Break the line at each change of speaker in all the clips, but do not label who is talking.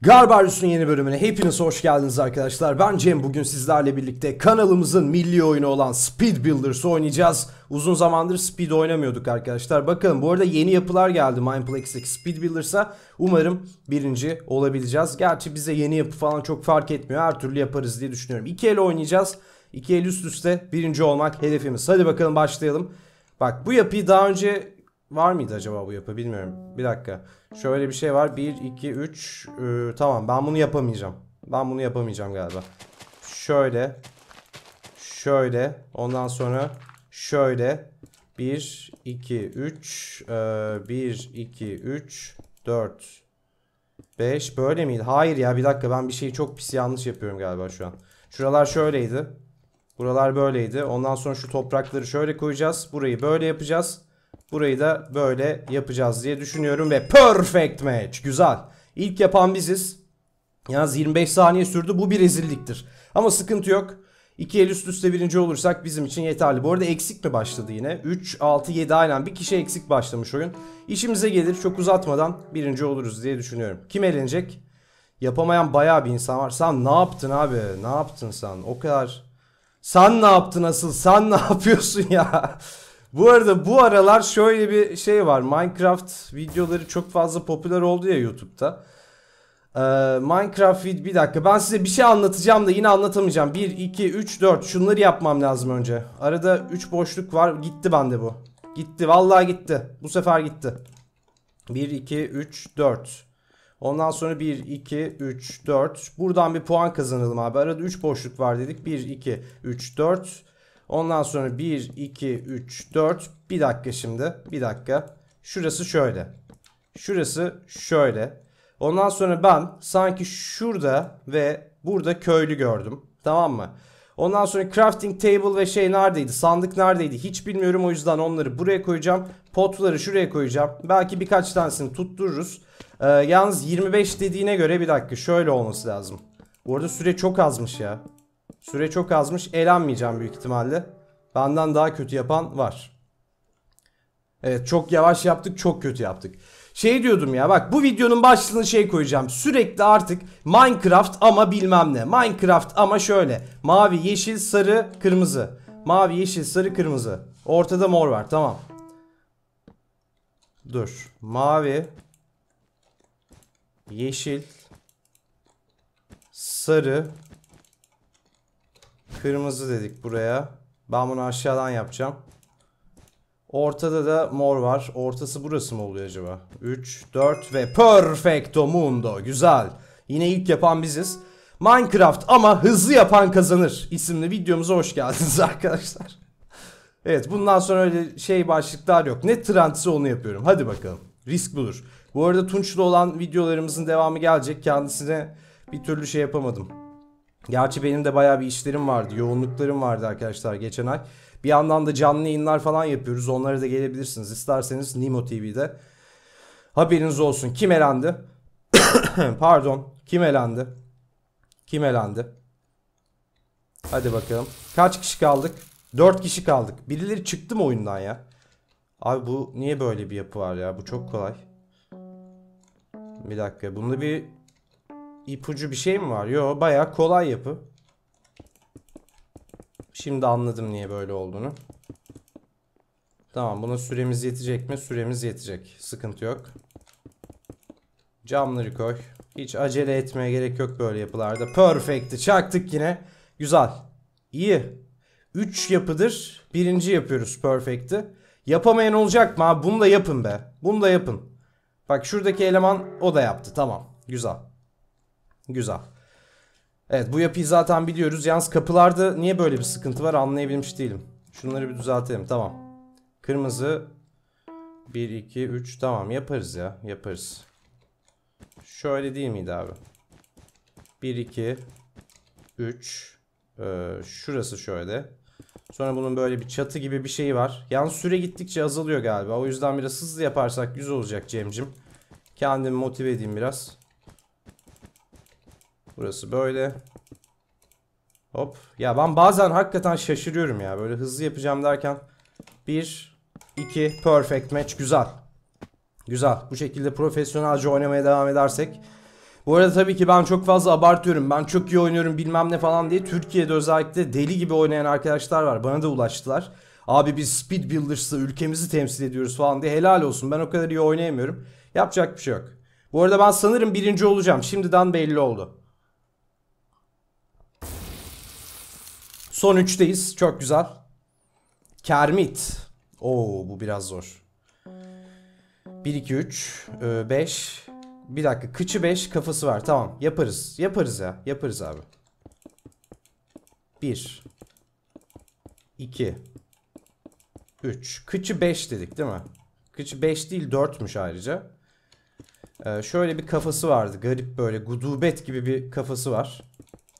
Garbarius'un yeni bölümüne hepiniz hoş geldiniz arkadaşlar. Ben Cem. Bugün sizlerle birlikte kanalımızın milli oyunu olan Speed Builders'ı oynayacağız. Uzun zamandır Speed oynamıyorduk arkadaşlar. Bakalım bu arada yeni yapılar geldi Mineplex'teki Speed Builders'a. Umarım birinci olabileceğiz. Gerçi bize yeni yapı falan çok fark etmiyor. Her türlü yaparız diye düşünüyorum. İki el oynayacağız. İki el üst üste birinci olmak hedefimiz. Hadi bakalım başlayalım. Bak bu yapıyı daha önce Var mıydı acaba bu yapı bilmiyorum. Bir dakika. Şöyle bir şey var. 1, 2, 3. tamam ben bunu yapamayacağım. Ben bunu yapamayacağım galiba. Şöyle. Şöyle. Ondan sonra şöyle. 1, 2, 3. Ee, 1, 2, 3. 4. 5. Böyle miydi? Hayır ya bir dakika ben bir şeyi çok pis yanlış yapıyorum galiba şu an. Şuralar şöyleydi. Buralar böyleydi. Ondan sonra şu toprakları şöyle koyacağız. Burayı böyle yapacağız. Burayı da böyle yapacağız diye düşünüyorum ve perfect match. Güzel. İlk yapan biziz. Yalnız 25 saniye sürdü. Bu bir rezilliktir. Ama sıkıntı yok. İki el üst üste birinci olursak bizim için yeterli. Bu arada eksik mi başladı yine? 3, 6, 7 aynen bir kişi eksik başlamış oyun. İşimize gelir çok uzatmadan birinci oluruz diye düşünüyorum. Kim elenecek? Yapamayan baya bir insan var. Sen ne yaptın abi? Ne yaptın sen? O kadar... Sen ne yaptın asıl? Sen ne yapıyorsun ya? Bu arada bu aralar şöyle bir şey var. Minecraft videoları çok fazla popüler oldu ya YouTube'da. Ee, Minecraft vid bir dakika ben size bir şey anlatacağım da yine anlatamayacağım. 1, 2, 3, 4 şunları yapmam lazım önce. Arada 3 boşluk var. Gitti bende bu. Gitti vallahi gitti. Bu sefer gitti. 1, 2, 3, 4. Ondan sonra 1, 2, 3, 4. Buradan bir puan kazanalım abi. Arada 3 boşluk var dedik. 1, 2, 3, 4. Ondan sonra 1, 2, 3, 4. Bir dakika şimdi. Bir dakika. Şurası şöyle. Şurası şöyle. Ondan sonra ben sanki şurada ve burada köylü gördüm. Tamam mı? Ondan sonra crafting table ve şey neredeydi? Sandık neredeydi? Hiç bilmiyorum o yüzden onları buraya koyacağım. Potları şuraya koyacağım. Belki birkaç tanesini tuttururuz. Ee, yalnız 25 dediğine göre bir dakika şöyle olması lazım. Bu arada süre çok azmış ya. Süre çok azmış. Eğlenmeyeceğim büyük ihtimalle. Benden daha kötü yapan var. Evet çok yavaş yaptık çok kötü yaptık. Şey diyordum ya bak bu videonun başlığını şey koyacağım. Sürekli artık Minecraft ama bilmem ne. Minecraft ama şöyle. Mavi, yeşil, sarı, kırmızı. Mavi, yeşil, sarı, kırmızı. Ortada mor var tamam. Dur. Mavi. Yeşil. Sarı. Kırmızı dedik buraya. Ben bunu aşağıdan yapacağım. Ortada da mor var. Ortası burası mı oluyor acaba? 3, 4 ve perfecto mundo. Güzel. Yine ilk yapan biziz. Minecraft ama hızlı yapan kazanır isimli videomuza hoş geldiniz arkadaşlar. evet bundan sonra öyle şey başlıklar yok. Ne trendse onu yapıyorum. Hadi bakalım. Risk bulur. Bu arada Tunç'la olan videolarımızın devamı gelecek. Kendisine bir türlü şey yapamadım. Gerçi benim de baya bir işlerim vardı. Yoğunluklarım vardı arkadaşlar geçen ay. Bir yandan da canlı yayınlar falan yapıyoruz. Onlara da gelebilirsiniz. İsterseniz Nimo TV'de. Haberiniz olsun. Kim elendi? Pardon. Kim elendi? Kim elendi? Hadi bakalım. Kaç kişi kaldık? 4 kişi kaldık. Birileri çıktı mı oyundan ya? Abi bu niye böyle bir yapı var ya? Bu çok kolay. Bir dakika. Bunda bir ipucu bir şey mi var? Yo baya kolay yapı. Şimdi anladım niye böyle olduğunu. Tamam buna süremiz yetecek mi? Süremiz yetecek. Sıkıntı yok. Camları koy. Hiç acele etmeye gerek yok böyle yapılarda. Perfect'i çaktık yine. Güzel. İyi. 3 yapıdır. Birinci yapıyoruz perfect'i. Yapamayan olacak mı Bunu da yapın be. Bunu da yapın. Bak şuradaki eleman o da yaptı. Tamam. Güzel. Güzel. Evet bu yapıyı zaten biliyoruz. Yalnız kapılarda niye böyle bir sıkıntı var anlayabilmiş değilim. Şunları bir düzeltelim tamam. Kırmızı 1, 2, 3 tamam yaparız ya yaparız. Şöyle değil miydi abi? 1, 2, 3 ee, şurası şöyle. Sonra bunun böyle bir çatı gibi bir şeyi var. Yalnız süre gittikçe azalıyor galiba. O yüzden biraz hızlı yaparsak güzel olacak Cemcim. Kendimi motive edeyim biraz. Burası böyle. Hop. Ya ben bazen hakikaten şaşırıyorum ya. Böyle hızlı yapacağım derken. bir iki perfect match. Güzel. Güzel. Bu şekilde profesyonelce oynamaya devam edersek. Bu arada tabii ki ben çok fazla abartıyorum. Ben çok iyi oynuyorum bilmem ne falan diye. Türkiye'de özellikle deli gibi oynayan arkadaşlar var. Bana da ulaştılar. Abi biz Speed Builders'la ülkemizi temsil ediyoruz falan diye. Helal olsun. Ben o kadar iyi oynayamıyorum. Yapacak bir şey yok. Bu arada ben sanırım birinci olacağım. Şimdiden belli oldu. Son 3'teyiz. Çok güzel. Kermit. Oo bu biraz zor. 1 2 3 5 bir dakika kıçı 5 kafası var. Tamam yaparız. Yaparız ya. Yaparız abi. 1 2 3 Kıçı 5 dedik değil mi? Kıçı 5 değil 4'müş ayrıca. Ee, şöyle bir kafası vardı. Garip böyle gudubet gibi bir kafası var.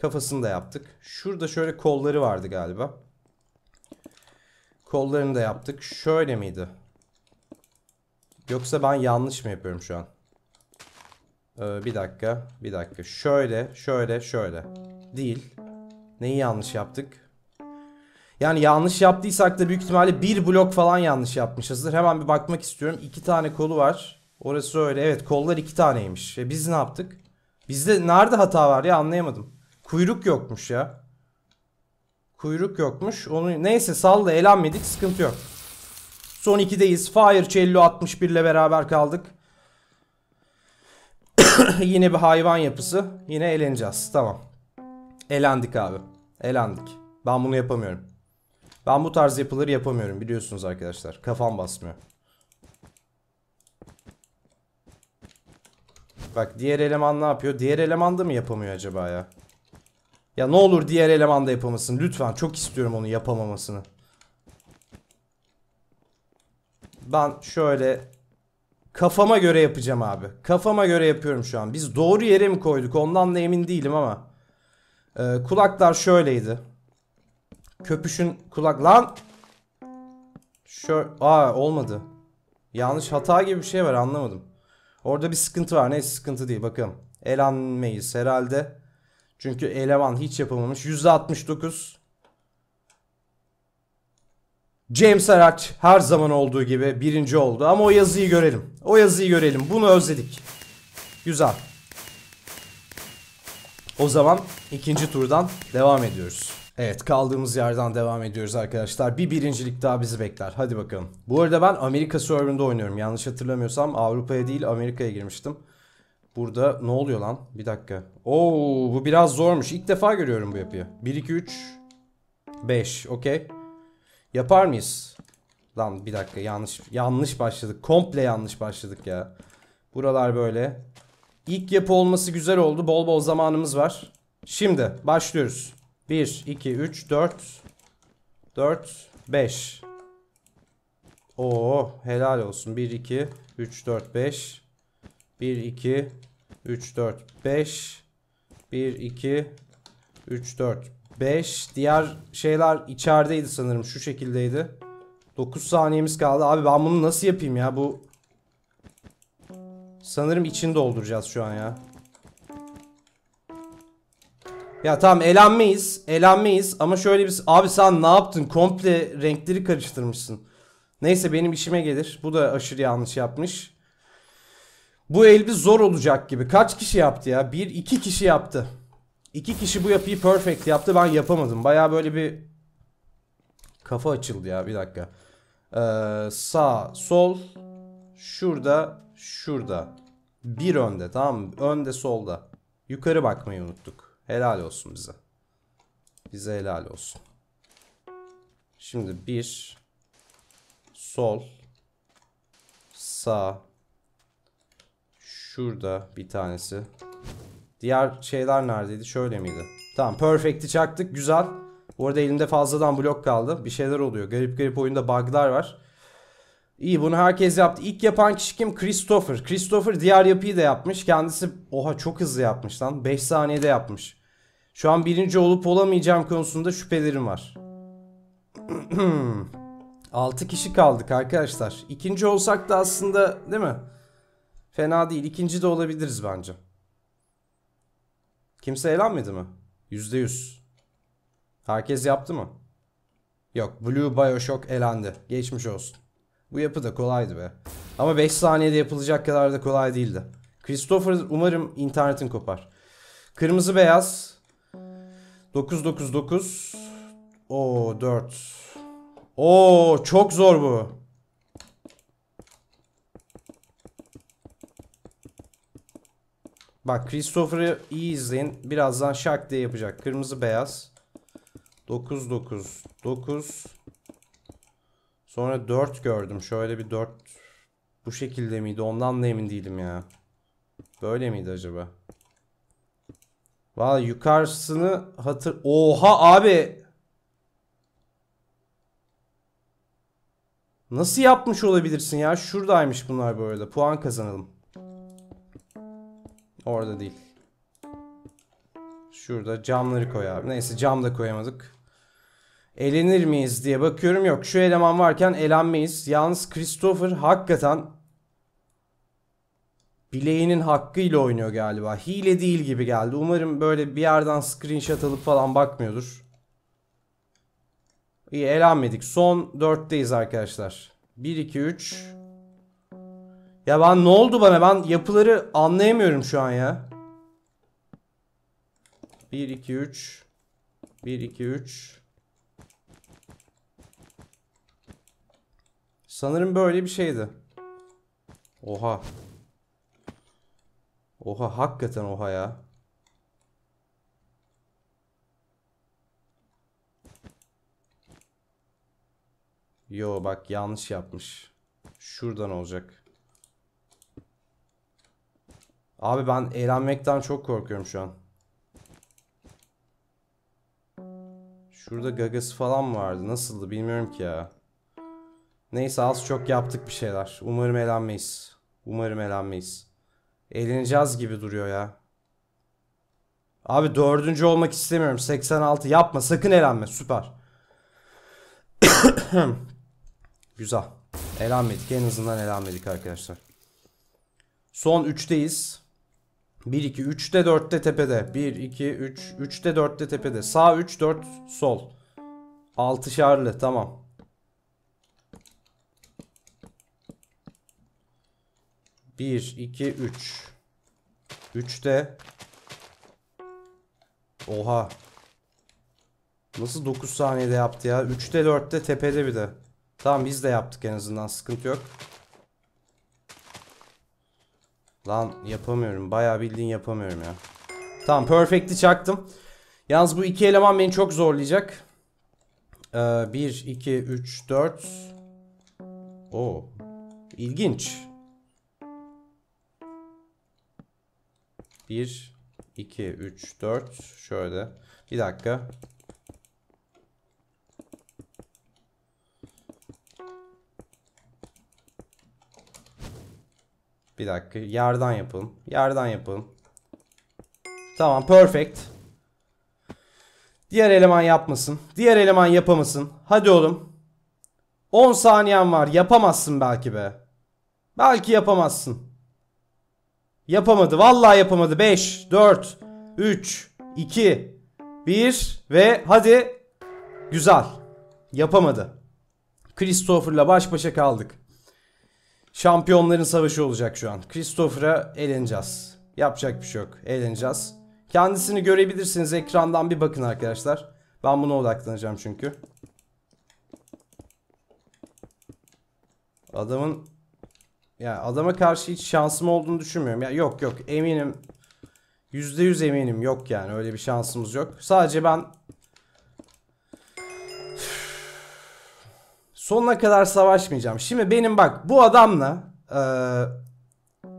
Kafasını da yaptık. Şurada şöyle kolları vardı galiba. Kollarını da yaptık. Şöyle miydi? Yoksa ben yanlış mı yapıyorum şu an? Ee, bir dakika. Bir dakika. Şöyle, şöyle, şöyle. Değil. Neyi yanlış yaptık? Yani yanlış yaptıysak da büyük ihtimalle bir blok falan yanlış yapmışızdır. Hemen bir bakmak istiyorum. İki tane kolu var. Orası öyle. Evet kollar iki taneymiş. E biz ne yaptık? Bizde nerede hata var ya anlayamadım. Kuyruk yokmuş ya. Kuyruk yokmuş. Onu neyse salla elenmedik sıkıntı yok. Son 2'deyiz. Fire Cello 61 ile beraber kaldık. Yine bir hayvan yapısı. Yine eleneceğiz. Tamam. Elendik abi. Elendik. Ben bunu yapamıyorum. Ben bu tarz yapıları yapamıyorum biliyorsunuz arkadaşlar. Kafam basmıyor. Bak diğer eleman ne yapıyor? Diğer eleman da mı yapamıyor acaba ya? Ya ne olur diğer eleman da yapamasın. Lütfen çok istiyorum onu yapamamasını. Ben şöyle kafama göre yapacağım abi. Kafama göre yapıyorum şu an. Biz doğru yere mi koyduk ondan da emin değilim ama. Ee, kulaklar şöyleydi. Köpüşün kulak... Lan! Şöyle... Aa olmadı. Yanlış hata gibi bir şey var anlamadım. Orada bir sıkıntı var. Neyse sıkıntı değil bakalım. Elenmeyiz herhalde. Çünkü eleman hiç yapamamış. %69. James Araç her zaman olduğu gibi birinci oldu. Ama o yazıyı görelim. O yazıyı görelim. Bunu özledik. Güzel. O zaman ikinci turdan devam ediyoruz. Evet kaldığımız yerden devam ediyoruz arkadaşlar. Bir birincilik daha bizi bekler. Hadi bakalım. Bu arada ben Amerika serverında oynuyorum. Yanlış hatırlamıyorsam Avrupa'ya değil Amerika'ya girmiştim. Burada ne oluyor lan? Bir dakika. Oo bu biraz zormuş. İlk defa görüyorum bu yapıyı. 1, 2, 3, 5. Okey. Yapar mıyız? Lan bir dakika yanlış yanlış başladık. Komple yanlış başladık ya. Buralar böyle. İlk yapı olması güzel oldu. Bol bol zamanımız var. Şimdi başlıyoruz. 1, 2, 3, 4, 4, 5. Oo helal olsun. 1, 2, 3, 4, 5. 1 2 3 4 5 1 2 3 4 5 diğer şeyler içerideydi sanırım şu şekildeydi. 9 saniyemiz kaldı. Abi ben bunu nasıl yapayım ya bu Sanırım içini dolduracağız şu an ya. Ya tamam elenmeyiz. Elenmeyiz ama şöyle bir... Abi sen ne yaptın? Komple renkleri karıştırmışsın. Neyse benim işime gelir. Bu da aşırı yanlış yapmış. Bu elbi zor olacak gibi. Kaç kişi yaptı ya? Bir, iki kişi yaptı. İki kişi bu yapıyı perfect yaptı. Ben yapamadım. Baya böyle bir kafa açıldı ya. Bir dakika. Ee, sağ, sol, şurada, şurada. Bir önde tamam mı? Önde solda. Yukarı bakmayı unuttuk. Helal olsun bize. Bize helal olsun. Şimdi bir, sol, sağ, Şurada bir tanesi. Diğer şeyler neredeydi? Şöyle miydi? Tamam perfect'i çaktık. Güzel. Bu arada elimde fazladan blok kaldı. Bir şeyler oluyor. Garip garip oyunda bug'lar var. İyi bunu herkes yaptı. İlk yapan kişi kim? Christopher. Christopher diğer yapıyı da yapmış. Kendisi oha çok hızlı yapmış lan. 5 saniyede yapmış. Şu an birinci olup olamayacağım konusunda şüphelerim var. 6 kişi kaldık arkadaşlar. İkinci olsak da aslında değil mi? Fena değil. İkinci de olabiliriz bence. Kimse eğlenmedi mi? Yüzde yüz. Herkes yaptı mı? Yok. Blue Bioshock elendi. Geçmiş olsun. Bu yapı da kolaydı be. Ama 5 saniyede yapılacak kadar da kolay değildi. Christopher umarım internetin kopar. Kırmızı beyaz. 999. O 4. O çok zor bu. Bak Christopher'ı iyi izleyin. Birazdan şak diye yapacak. Kırmızı beyaz. 9 9 9 Sonra 4 gördüm. Şöyle bir 4 bu şekilde miydi? Ondan da emin değilim ya. Böyle miydi acaba? Valla yukarısını hatır... Oha abi! Nasıl yapmış olabilirsin ya? Şuradaymış bunlar böyle arada. Puan kazanalım. Orada değil. Şurada camları koy abi. Neyse cam da koyamadık. Elenir miyiz diye bakıyorum. Yok şu eleman varken elenmeyiz. Yalnız Christopher hakikaten bileğinin hakkıyla oynuyor galiba. Hile değil gibi geldi. Umarım böyle bir yerden screenshot alıp falan bakmıyordur. İyi elenmedik. Son 4'teyiz arkadaşlar. 1, 2, 3... Ya ben ne oldu bana? Ben yapıları anlayamıyorum şu an ya. 1 2 3 1 2 3 Sanırım böyle bir şeydi. Oha. Oha hakikaten oha ya. Yo bak yanlış yapmış. Şuradan olacak. Abi ben eğlenmekten çok korkuyorum şu an. Şurada gagası falan vardı. Nasıldı bilmiyorum ki ya. Neyse az çok yaptık bir şeyler. Umarım eğlenmeyiz. Umarım eğlenmeyiz. Eğleneceğiz gibi duruyor ya. Abi dördüncü olmak istemiyorum. 86 yapma sakın eğlenme. Süper. Güzel. Eğlenmedik. En azından eğlenmedik arkadaşlar. Son 3'teyiz. 1 2 3'te 4'te tepede. 1 2 3 3'te 4'te tepede. Sağ 3 4 sol. 6 şarlı tamam. Bir, iki, üç. Üçte. Oha. Nasıl dokuz saniyede yaptı ya? Üçte dörtte tepede bir de. Tamam biz de yaptık en azından sıkıntı yok. Lan yapamıyorum. Bayağı bildiğin yapamıyorum ya. Tamam perfect'i çaktım. Yalnız bu iki eleman beni çok zorlayacak. Ee, 1, 2, 3, 4. Oo. İlginç. 1, 2, 3, 4. Şöyle. Bir dakika. Bir dakika. Yerden yapalım. Yerden yapalım. Tamam. Perfect. Diğer eleman yapmasın. Diğer eleman yapamasın. Hadi oğlum. 10 saniyen var. Yapamazsın belki be. Belki yapamazsın. Yapamadı. Vallahi yapamadı. 5, 4, 3, 2, 1 ve hadi. Güzel. Yapamadı. Christopher'la baş başa kaldık. Şampiyonların savaşı olacak şu an. Christopher'a eğleneceğiz. Yapacak bir şey yok. Eğleneceğiz. Kendisini görebilirsiniz. Ekrandan bir bakın arkadaşlar. Ben buna odaklanacağım çünkü. Adamın ya yani adama karşı hiç şansım olduğunu düşünmüyorum. Ya yok yok eminim. %100 eminim yok yani öyle bir şansımız yok. Sadece ben Sonuna kadar savaşmayacağım. Şimdi benim bak bu adamla e,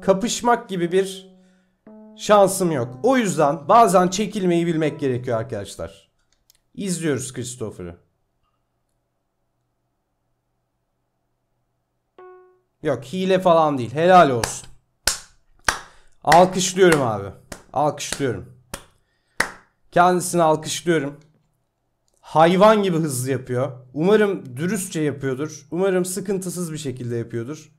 kapışmak gibi bir şansım yok. O yüzden bazen çekilmeyi bilmek gerekiyor arkadaşlar. İzliyoruz Christopher'ı. Yok hile falan değil. Helal olsun. Alkışlıyorum abi. Alkışlıyorum. Kendisini alkışlıyorum hayvan gibi hızlı yapıyor. Umarım dürüstçe yapıyordur. Umarım sıkıntısız bir şekilde yapıyordur.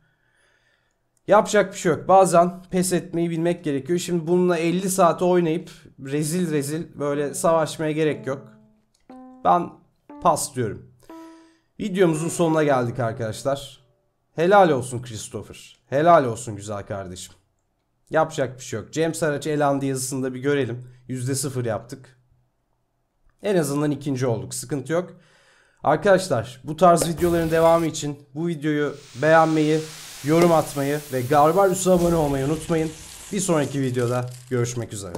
Yapacak bir şey yok. Bazen pes etmeyi bilmek gerekiyor. Şimdi bununla 50 saate oynayıp rezil rezil böyle savaşmaya gerek yok. Ben pas diyorum. Videomuzun sonuna geldik arkadaşlar. Helal olsun Christopher. Helal olsun güzel kardeşim. Yapacak bir şey yok. James Araç elendi yazısında bir görelim. %0 yaptık. En azından ikinci olduk. Sıkıntı yok. Arkadaşlar bu tarz videoların devamı için bu videoyu beğenmeyi, yorum atmayı ve Garbarius'a abone olmayı unutmayın. Bir sonraki videoda görüşmek üzere.